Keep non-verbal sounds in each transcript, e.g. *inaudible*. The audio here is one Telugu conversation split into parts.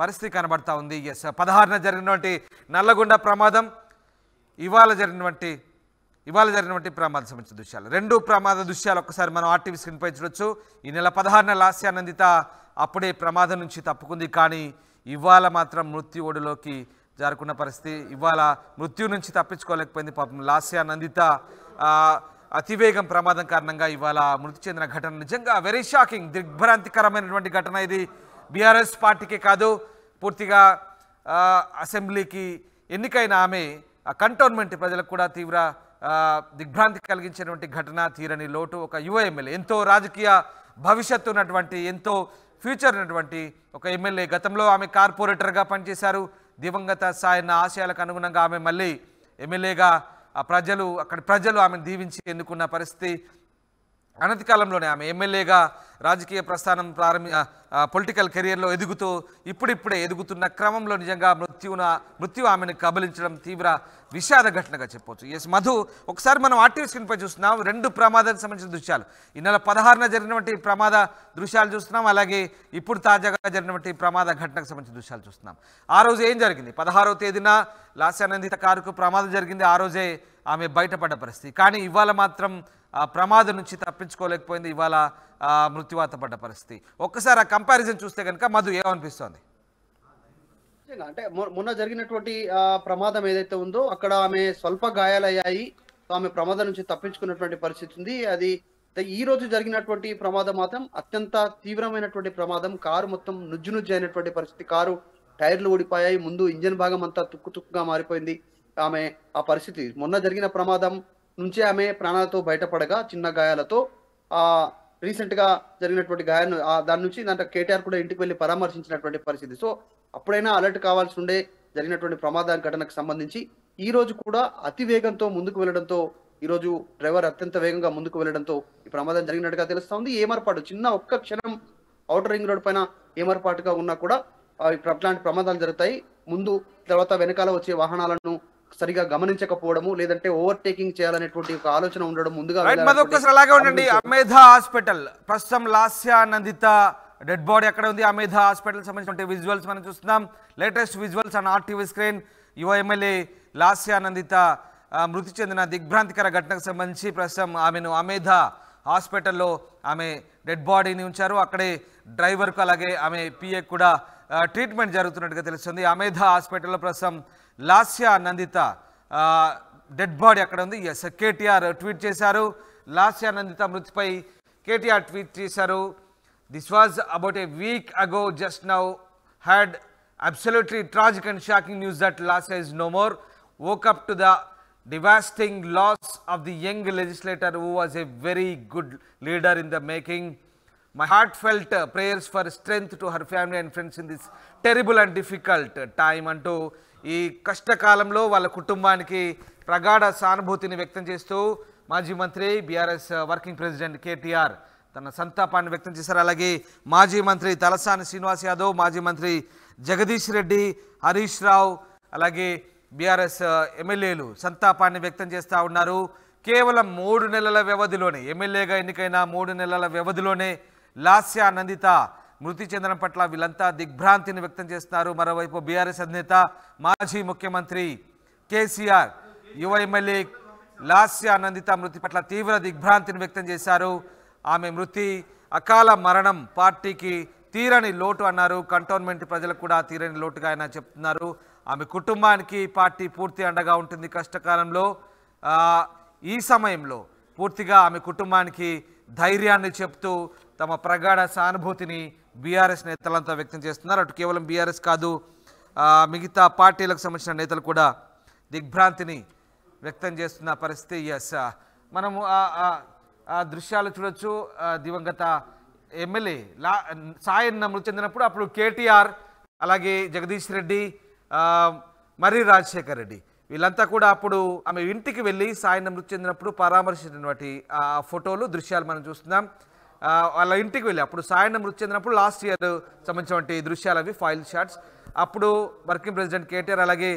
పరిస్థితి కనబడతా ఉంది ఎస్ పదహారున జరిగినటువంటి నల్లగొండ ప్రమాదం ఇవాళ జరిగినటువంటి ఇవాళ జరిగినటువంటి ప్రమాదం సంబంధించిన దృశ్యాలు రెండు ప్రమాద దృశ్యాలు ఒకసారి మనం ఆర్టీవీ పై చూడొచ్చు ఈ నెల పదహారున లాస్యానందిత అప్పుడే ప్రమాదం నుంచి తప్పుకుంది కానీ ఇవాళ మాత్రం మృత్యు ఒడిలోకి జారుకున్న పరిస్థితి ఇవాళ మృత్యు నుంచి తప్పించుకోలేకపోయింది పాపం లాస్యానందిత అతివేగం ప్రమాదం కారణంగా ఇవాళ మృతి చెందిన ఘటన నిజంగా వెరీ షాకింగ్ దిగ్భ్రాంతికరమైనటువంటి ఘటన ఇది బీఆర్ఎస్ పార్టీకి కాదు పూర్తిగా అసెంబ్లీకి ఎన్నికైన ఆమె కంటోన్మెంట్ ప్రజలకు కూడా తీవ్ర దిగ్భ్రాంతి కలిగించినటువంటి ఘటన తీరని లోటు ఒక యువ ఎమ్మెల్యే ఎంతో రాజకీయ భవిష్యత్తు ఉన్నటువంటి ఎంతో ఫ్యూచర్ ఉన్నటువంటి ఒక ఎమ్మెల్యే గతంలో ఆమె కార్పొరేటర్గా పనిచేశారు దివంగత సాయన్న ఆశయాలకు అనుగుణంగా ఆమె మళ్ళీ ఎమ్మెల్యేగా ప్రజలు అక్కడ ప్రజలు ఆమెను దీవించి ఎన్నుకున్న పరిస్థితి అనతి కాలంలోనే ఆమె ఎమ్మెల్యేగా రాజకీయ ప్రస్థానం ప్రారంభ పొలిటికల్ కెరియర్లో ఎదుగుతూ ఇప్పుడిప్పుడే ఎదుగుతున్న క్రమంలో నిజంగా మృత్యున మృత్యు ఆమెను కబలించడం తీవ్ర విషాద ఘటనగా చెప్పవచ్చు ఎస్ మధు ఒకసారి మనం ఆర్టీవీ స్క్రీన్పై చూస్తున్నాం రెండు ప్రమాదానికి సంబంధించిన దృశ్యాలు ఈ నెల పదహారున జరిగినటువంటి ప్రమాద దృశ్యాలు చూస్తున్నాం అలాగే ఇప్పుడు తాజాగా జరిగినటువంటి ప్రమాద ఘటనకు సంబంధించిన దృశ్యాలు చూస్తున్నాం ఆ రోజు ఏం జరిగింది పదహారో తేదీన లాస్యానందిత కారుకు ప్రమాదం జరిగింది ఆ రోజే ఆమె బయటపడ్డ పరిస్థితి కానీ ఇవాళ మాత్రం ప్రమాదం నుంచి తప్పించుకోలేకపోయింది ఇవాళ మృత్యువాత పడ్డ పరిస్థితి ఒక్కసారి ఆ కంపారిజన్ చూస్తే కనుక మధు ఏమనిపిస్తోంది అంటే మొన్న జరిగినటువంటి ప్రమాదం ఏదైతే ఉందో అక్కడ ఆమె స్వల్ప గాయాలయ్యాయి ఆమె ప్రమాదం నుంచి తప్పించుకున్నటువంటి పరిస్థితి ఉంది అది ఈ రోజు జరిగినటువంటి ప్రమాదం మాత్రం అత్యంత తీవ్రమైనటువంటి ప్రమాదం కారు మొత్తం నుజ్జు నుజ్జు అయినటువంటి పరిస్థితి కారు టైర్లు ఊడిపోయాయి ముందు ఇంజన్ భాగం అంతా తుక్కు తుక్కుగా మారిపోయింది ఆమె ఆ పరిస్థితి మొన్న జరిగిన ప్రమాదం నుంచి ఆమె ప్రాణాలతో బయటపడగా చిన్న గాయాలతో ఆ రీసెంట్గా జరిగినటువంటి గాయాలను దాని నుంచి దాంట్లో కేటీఆర్ కూడా ఇంటికి వెళ్ళి పరామర్శించినటువంటి పరిస్థితి సో అప్పుడైనా అలర్ట్ కావాల్సి ఉండే జరిగినటువంటి ప్రమాద ఘటనకు సంబంధించి ఈ రోజు కూడా అతి వేగంతో ముందుకు వెళ్ళడంతో ఈరోజు డ్రైవర్ అత్యంత వేగంగా ముందుకు వెళ్ళడంతో ఈ ప్రమాదం జరిగినట్టుగా తెలుస్తోంది ఏమర్పాటు చిన్న ఒక్క క్షణం అవుటర్ రింగ్ రోడ్ పైన ఏమర్పాటుగా ఉన్నా కూడా అట్లాంటి ప్రమాదాలు జరుగుతాయి ముందు తర్వాత వెనకాల వచ్చే వాహనాలను సరిగా గమనించకపోవడము లేదంటే ఓవర్టేకింగ్ చేయాలనేటువంటి ఒక ఆలోచన ఉండడం ముందుగా మరొకసారి అలాగే ఉండండి అమేధ హాస్పిటల్ ప్రస్తుతం లాస్యా నందిత డెడ్ బాడీ ఎక్కడ ఉంది అమేధ హాస్పిటల్ సంబంధించిన విజువల్స్ మనం చూస్తున్నాం latest visuals and RTV screen యువ ఎమ్మెల్యే లాస్యా నందిత మృతి చెందిన దిగ్భ్రాంతికర ఘటనకు సంబంధించి ప్రస్తుతం ఆమెను అమేధ హాస్పిటల్లో ఆమె డెడ్ బాడీని ఉంచారు అక్కడే డ్రైవర్కు అలాగే ఆమె పిఏ కూడా ట్రీట్మెంట్ జరుగుతున్నట్టుగా తెలుస్తుంది అమేధ హాస్పిటల్లో ప్రస్తుతం లాస్యా నందిత డెడ్ బాడీ అక్కడ ఉంది ఎస్ కేటీఆర్ ట్వీట్ చేశారు లాస్యా నందిత మృతిపై కేటీఆర్ ట్వీట్ చేశారు this was about a week ago just now had absolutely tragic and shocking news that Lasya is no more woke up to the devastating loss of the young legislator who was a very good leader in the making my heart felt prayers for strength to her family and friends in this terrible and difficult time అంటూ ఈ కష్టకాలంలో వాళ్ళ కుటుంబానికి ప్రగాఢ సానుభూతిని వ్యక్తం చేస్తూ మాజీ మంత్రి బీఆర్ఎస్ వర్కింగ్ ప్రెసిడెంట్ కేటీఆర్ తన సంతాపాన్ని వ్యక్తం చేశారు అలాగే మాజీ మంత్రి తలసాని శ్రీనివాస్ యాదవ్ మాజీ మంత్రి జగదీష్ రెడ్డి హరీష్ రావు అలాగే బీఆర్ఎస్ ఎమ్మెల్యేలు సంతాపాన్ని వ్యక్తం చేస్తూ ఉన్నారు కేవలం మూడు నెలల వ్యవధిలోనే ఎమ్మెల్యేగా ఎన్నికైన మూడు నెలల వ్యవధిలోనే లాస్యా నందిత మృతి చెందడం పట్ల వీళ్ళంతా దిగ్భ్రాంతిని వ్యక్తం చేస్తున్నారు మరోవైపు బీఆర్ఎస్ అధినేత మాజీ ముఖ్యమంత్రి కేసీఆర్ యువ ఎమ్మెల్యే లాస్య ఆనందిత మృతి పట్ల తీవ్ర దిగ్భ్రాంతిని వ్యక్తం చేశారు ఆమె మృతి అకాల మరణం పార్టీకి తీరని లోటు అన్నారు కంటోన్మెంట్ ప్రజలకు కూడా తీరని లోటుగా ఆయన చెప్తున్నారు ఆమె కుటుంబానికి పార్టీ పూర్తి అండగా ఉంటుంది కష్టకాలంలో ఈ సమయంలో పూర్తిగా ఆమె కుటుంబానికి ధైర్యాన్ని చెప్తూ తమ ప్రగాఢ సానుభూతిని బీఆర్ఎస్ నేతలంతా వ్యక్తం చేస్తున్నారు అటు కేవలం బీఆర్ఎస్ కాదు మిగతా పార్టీలకు సంబంధించిన నేతలు కూడా దిగ్భ్రాంతిని వ్యక్తం చేస్తున్న పరిస్థితి ఎస్ మనము ఆ దృశ్యాలు చూడొచ్చు దివంగత ఎమ్మెల్యే లా సాయన్న మృతి చెందినప్పుడు అప్పుడు కేటీఆర్ అలాగే జగదీష్ రెడ్డి మరి రాజశేఖర్ రెడ్డి వీళ్ళంతా కూడా అప్పుడు ఆమె ఇంటికి వెళ్ళి సాయన్న మృతి చెందినప్పుడు పరామర్శించినటువంటి ఆ ఫోటోలు దృశ్యాలు మనం చూస్తున్నాం వాళ్ళ ఇంటికి వెళ్ళి అప్పుడు సాయంత్రం మృతి చెందినప్పుడు లాస్ట్ ఇయర్ సంబంధించినటువంటి దృశ్యాలు అవి ఫైల్ షాట్స్ అప్పుడు వర్కింగ్ ప్రెసిడెంట్ కేటీఆర్ అలాగే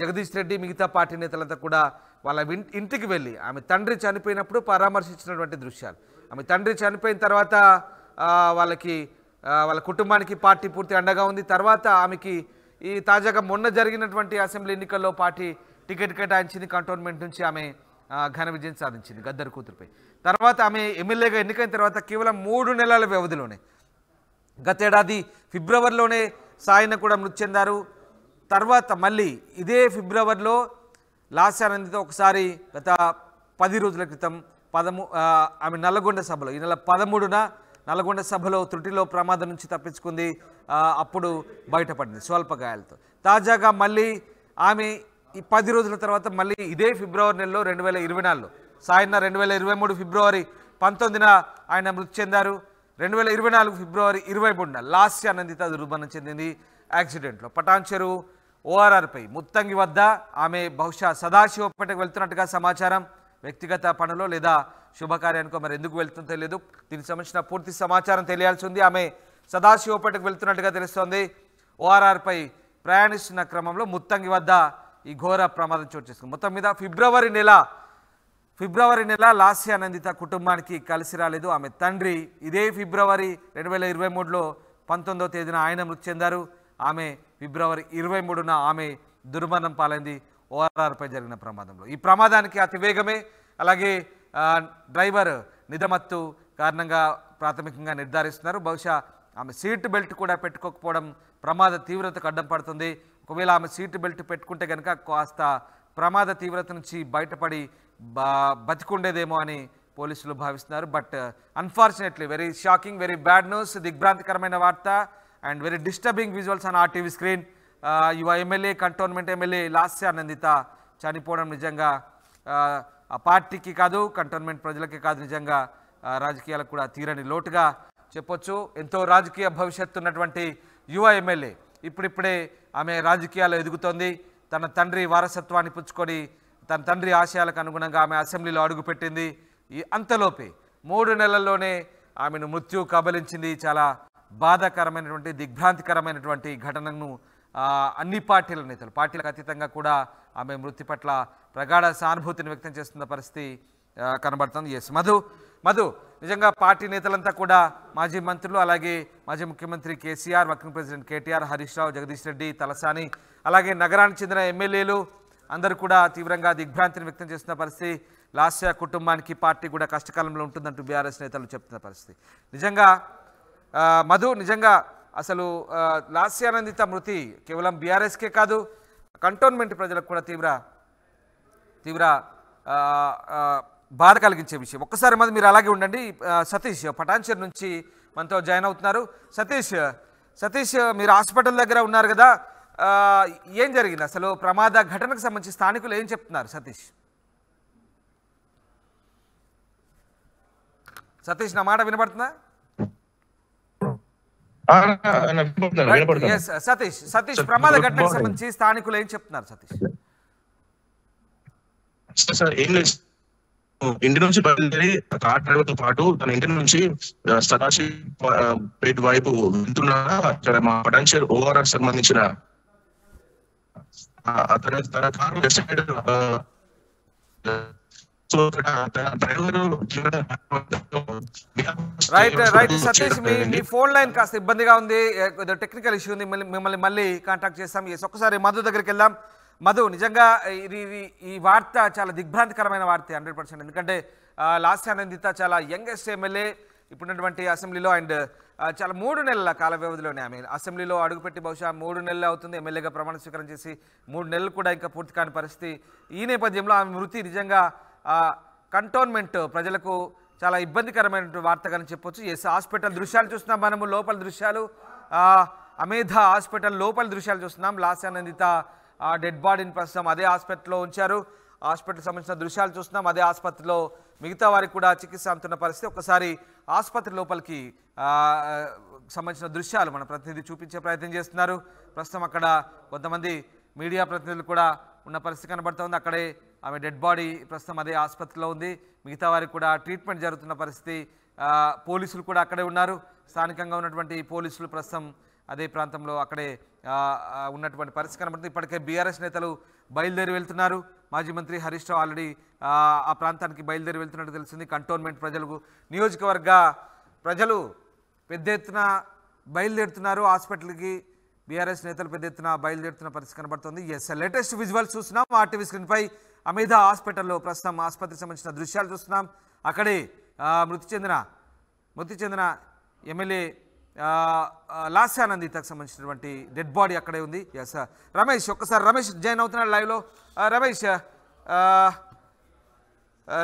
జగదీష్ రెడ్డి మిగతా పార్టీ నేతలంతా కూడా వాళ్ళ ఇంటికి వెళ్ళి ఆమె తండ్రి చనిపోయినప్పుడు పరామర్శించినటువంటి దృశ్యాలు ఆమె తండ్రి చనిపోయిన తర్వాత వాళ్ళకి వాళ్ళ కుటుంబానికి పార్టీ పూర్తి అండగా ఉంది తర్వాత ఆమెకి ఈ తాజాగా మొన్న జరిగినటువంటి అసెంబ్లీ ఎన్నికల్లో పార్టీ టికెట్ కేటాయించింది కంటోన్మెంట్ నుంచి ఆమె ఘన విజయం సాధించింది గద్దరు కూతురుపై తర్వాత ఆమె ఎమ్మెల్యేగా ఎన్నికైన తర్వాత కేవలం మూడు నెలల వ్యవధిలోనే గతేడాది ఫిబ్రవరిలోనే సాయన కూడా మృతి చెందారు తర్వాత మళ్ళీ ఇదే ఫిబ్రవరిలో లాస్యానందితో ఒకసారి గత పది రోజుల క్రితం పదమూ ఆమె నల్లగొండ సభలో ఈ నెల పదమూడున నల్గొండ సభలో త్రుటిలో ప్రమాదం నుంచి తప్పించుకుంది అప్పుడు బయటపడింది స్వల్ప గాయాలతో తాజాగా మళ్ళీ ఆమె ఈ పది రోజుల తర్వాత మళ్ళీ ఇదే ఫిబ్రవరి నెలలో రెండు వేల ఇరవై నాలుగులో సాయన్న రెండు వేల ఇరవై మూడు ఫిబ్రవరి పంతొమ్మిదిన ఆయన మృతి చెందారు రెండు వేల ఇరవై నాలుగు ఫిబ్రవరి ఇరవై మూడున లాస్య అనందిత దుర్మరణం చెందింది యాక్సిడెంట్లో పటాన్ చెరువు ఓఆర్ఆర్పై ముత్తంగి వద్ద ఆమె బహుశా సదాశివపేటకు వెళ్తున్నట్టుగా సమాచారం వ్యక్తిగత పనులో లేదా శుభకార్యానికో మరి ఎందుకు వెళ్తుందో తెలియదు దీనికి సంబంధించిన పూర్తి సమాచారం తెలియాల్సి ఉంది ఆమె సదాశివపేటకు వెళ్తున్నట్టుగా తెలుస్తోంది ఓఆర్ఆర్పై ప్రయాణిస్తున్న క్రమంలో ముత్తంగి వద్ద ఈ ఘోర ప్రమాదం చోటు చేసుకుంది మొత్తం మీద ఫిబ్రవరి నెల ఫిబ్రవరి నెల లాస్య అనందిత కుటుంబానికి కలిసి రాలేదు ఆమె తండ్రి ఇదే ఫిబ్రవరి రెండు వేల ఇరవై మూడులో పంతొమ్మిదవ తేదీన ఆయన మృతి చెందారు ఆమె ఫిబ్రవరి ఇరవై మూడున ఆమె దుర్మరణం పాలైంది ఓఆర్ఆర్పై జరిగిన ప్రమాదంలో ఈ ప్రమాదానికి అతి వేగమే అలాగే డ్రైవర్ నిధమత్తు కారణంగా ప్రాథమికంగా నిర్ధారిస్తున్నారు బహుశా ఆమె సీట్ బెల్ట్ కూడా పెట్టుకోకపోవడం ప్రమాద తీవ్రతకు అడ్డం పడుతుంది ఒకవేళ ఆమె సీట్ బెల్ట్ పెట్టుకుంటే కనుక కాస్త ప్రమాద తీవ్రత నుంచి బయటపడి బా బతికుండేదేమో అని పోలీసులు భావిస్తున్నారు but unfortunately very shocking very bad news దిగ్భ్రాంతికరమైన వార్త and very disturbing visuals on uh TV screen యువ MLA cantonment MLA Lasya Anandita చనిపోవడం నిజంగా ఆ పార్టీకి కాదు కంటోన్మెంట్ ప్రజలకి కాదు నిజంగా రాజకీయాలకు కూడా తీరని లోటుగా చెప్పొచ్చు ఎంతో రాజకీయ భవిష్యత్తు ఉన్నటువంటి యువ ఎమ్మెల్యే ఇప్పుడిప్పుడే ఆమె రాజకీయాల్లో ఎదుగుతోంది తన తండ్రి వారసత్వాన్ని పుచ్చుకొని తన తండ్రి ఆశయాలకు అనుగుణంగా ఆమె అసెంబ్లీలో అడుగుపెట్టింది ఈ అంతలోపే మూడు నెలల్లోనే ఆమెను మృత్యు కబలించింది చాలా బాధాకరమైనటువంటి దిగ్భ్రాంతికరమైనటువంటి ఘటనను అన్ని పార్టీల నేతలు పార్టీలకు అతీతంగా కూడా ఆమె మృతి పట్ల ప్రగాఢ సానుభూతిని వ్యక్తం చేస్తున్న పరిస్థితి కనబడుతుంది ఎస్ మధు మధు నిజంగా పార్టీ నేతలంతా కూడా మాజీ మంత్రులు అలాగే మాజీ ముఖ్యమంత్రి కేసీఆర్ వర్కింగ్ ప్రెసిడెంట్ కేటీఆర్ హరీష్ రావు జగదీష్ రెడ్డి తలసాని అలాగే నగరానికి చెందిన ఎమ్మెల్యేలు అందరూ కూడా తీవ్రంగా దిగ్భ్రాంతిని వ్యక్తం చేస్తున్న పరిస్థితి లాస్య కుటుంబానికి పార్టీ కూడా కష్టకాలంలో ఉంటుందంటూ బీఆర్ఎస్ నేతలు చెప్తున్న పరిస్థితి నిజంగా మధు నిజంగా అసలు లాస్యానందిత మృతి కేవలం బీఆర్ఎస్కే కాదు కంటోన్మెంట్ ప్రజలకు కూడా తీవ్ర తీవ్ర బాధ కలిగించే విషయం ఒక్కసారి మధు మీరు అలాగే ఉండండి సతీష్ పటాన్చర్ నుంచి మనతో జాయిన్ అవుతున్నారు సతీష్ సతీష్ మీరు హాస్పిటల్ దగ్గర ఉన్నారు కదా ఏం జరిగింది అసలు ప్రమాద ఘటనకు సంబంధించి స్థానికులు ఏం చెప్తున్నారు సతీష్ సతీష్ నా మాట వినబడుతుందా సతీష్ సతీష్ ప్రమాద ఘటనకు సంబంధించి స్థానికులు ఏం చెప్తున్నారు సతీష్ ఇంటి నుంచి బయలుదేరి కార్ డ్రైవర్ తో పాటు తన ఇంటి నుంచి సదాశివ్ పేట్ వైపు వెళ్తున్నా అక్కడ మా పటాన్షర్ ఓఆర్ఆర్ సంబంధించిన అతను తన కారు రైట్ రైట్ *laughs* సతీష్ మీ మీ ఫోన్ లైన్ కాస్త ఇబ్బందిగా ఉంది టెక్నికల్ ఇష్యూ ఉంది మిమ్మల్ని మళ్ళీ కాంటాక్ట్ చేస్తాం ఒక్కసారి మధు దగ్గరికి వెళ్దాం మధు నిజంగా ఇది ఈ వార్త చాలా దిగ్భ్రాంతికరమైన వార్త హండ్రెడ్ పర్సెంట్ ఎందుకంటే లాస్ట్ ఆనందిత చాలా యంగెస్ట్ ఎమ్మెల్యే ఇప్పుడున్నటువంటి అసెంబ్లీలో అండ్ చాలా మూడు నెలల కాల వ్యవధిలోనే ఆమె అసెంబ్లీలో అడుగుపెట్టి బహుశా మూడు నెలలు అవుతుంది ఎమ్మెల్యేగా ప్రమాణ స్వీకారం చేసి మూడు నెలలు కూడా ఇంకా పూర్తి కాని పరిస్థితి ఈ నేపథ్యంలో ఆమె మృతి నిజంగా కంటోన్మెంట్ ప్రజలకు చాలా ఇబ్బందికరమైన వార్తగా చెప్పొచ్చు ఎస్ హాస్పిటల్ దృశ్యాలు చూస్తున్నాం మనము లోపల దృశ్యాలు అమేధ హాస్పిటల్ లోపల దృశ్యాలు చూస్తున్నాం లాస్యానందిత డెడ్ బాడీని ప్రస్తుతం అదే హాస్పిటల్లో ఉంచారు హాస్పిటల్ సంబంధించిన దృశ్యాలు చూస్తున్నాం అదే ఆసుపత్రిలో మిగతా వారికి కూడా చికిత్స అందుతున్న పరిస్థితి ఒకసారి ఆసుపత్రి లోపలికి సంబంధించిన దృశ్యాలు మన ప్రతినిధి చూపించే ప్రయత్నం చేస్తున్నారు ప్రస్తుతం అక్కడ కొంతమంది మీడియా ప్రతినిధులు కూడా ఉన్న పరిస్థితి కనబడుతోంది అక్కడే ఆమె డెడ్ బాడీ ప్రస్తుతం అదే ఆసుపత్రిలో ఉంది మిగతా వారికి కూడా ట్రీట్మెంట్ జరుగుతున్న పరిస్థితి పోలీసులు కూడా అక్కడే ఉన్నారు స్థానికంగా ఉన్నటువంటి పోలీసులు ప్రస్తుతం అదే ప్రాంతంలో అక్కడే ఉన్నటువంటి పరిస్థితి కనబడుతుంది ఇప్పటికే బీఆర్ఎస్ నేతలు బయలుదేరి వెళ్తున్నారు మాజీ మంత్రి హరీష్ రావు ఆల్రెడీ ఆ ప్రాంతానికి బయలుదేరి వెళ్తున్నట్టు తెలిసింది కంటోన్మెంట్ ప్రజలకు నియోజకవర్గ ప్రజలు పెద్ద ఎత్తున బయలుదేరుతున్నారు హాస్పిటల్కి బీఆర్ఎస్ నేతలు పెద్ద ఎత్తున బయలుదేరుతున్న పరిస్థితి కనబడుతుంది ఎస్ లేటెస్ట్ విజువల్స్ చూస్తున్నాం ఆ స్క్రీన్పై అమేధ హాస్పిటల్లో ప్రస్తుతం ఆసుపత్రికి సంబంధించిన దృశ్యాలు చూస్తున్నాం అక్కడే మృతి చెందిన మృతి చెందిన ఎమ్మెల్యే లాస్యానందితకు సంబంధించినటువంటి డెడ్ బాడీ అక్కడే ఉంది ఎస్ రమేష్ ఒక్కసారి రమేష్ జాయిన్ అవుతున్నాడు లైవ్లో రమేష్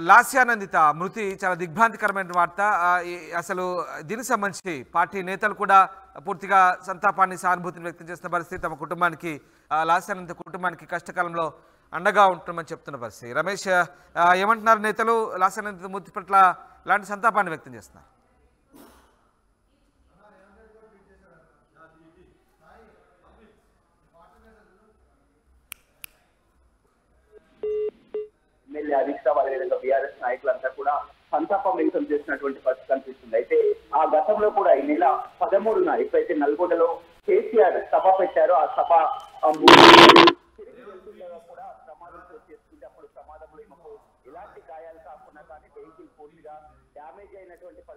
లాస్యానందిత మృతి చాలా దిగ్భ్రాంతికరమైన వార్త అసలు దీనికి సంబంధించి పార్టీ నేతలు కూడా పూర్తిగా సంతాపాన్ని సానుభూతిని వ్యక్తం చేస్తున్న పరిస్థితి తమ కుటుంబానికి లాస్యానందిత కుటుంబానికి కష్టకాలంలో అండగా ఉంటున్నామని చెప్తున్న పరిస్థితి రమేష్ ఏమంటున్నారు నేతలు లాస్యానందిత మృతి పట్ల లాంటి సంతాపాన్ని వ్యక్తం చేస్తున్నారు మంత్రి హరీష్ అదేవిధంగా బీఆర్ఎస్ నాయకులంతా కూడా సంతాపం వ్యక్తం చేసినటువంటి పరిస్థితి కనిపిస్తుంది అయితే ఆ గతంలో కూడా ఈ నెల పదమూడున ఎప్పుడైతే నల్గొండలో కేసీఆర్ సభ పెట్టారో ఆ సభ కూడా అప్పుడు ఎలాంటి గాయాలు కాకుండా కానీ వెహికల్ పూర్తిగా డ్యామేజ్ అయినటువంటి